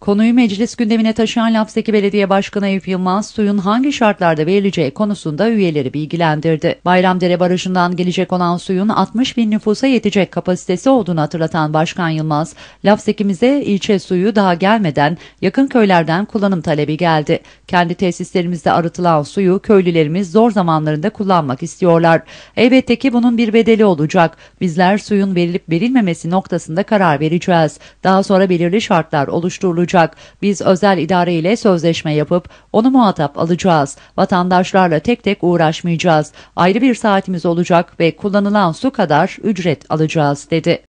Konuyu meclis gündemine taşıyan Lapseki Belediye Başkanı Eyüp Yılmaz, suyun hangi şartlarda verileceği konusunda üyeleri bilgilendirdi. Bayramdere Barajı'ndan gelecek olan suyun 60 bin nüfusa yetecek kapasitesi olduğunu hatırlatan Başkan Yılmaz, Lapseki'mize ilçe suyu daha gelmeden yakın köylerden kullanım talebi geldi. Kendi tesislerimizde arıtılan suyu köylülerimiz zor zamanlarında kullanmak istiyorlar. Elbette ki bunun bir bedeli olacak. Bizler suyun verilip verilmemesi noktasında karar vereceğiz. Daha sonra belirli şartlar oluşturulacak olacak. Biz özel idare ile sözleşme yapıp onu muhatap alacağız. Vatandaşlarla tek tek uğraşmayacağız. Ayrı bir saatimiz olacak ve kullanılan su kadar ücret alacağız dedi.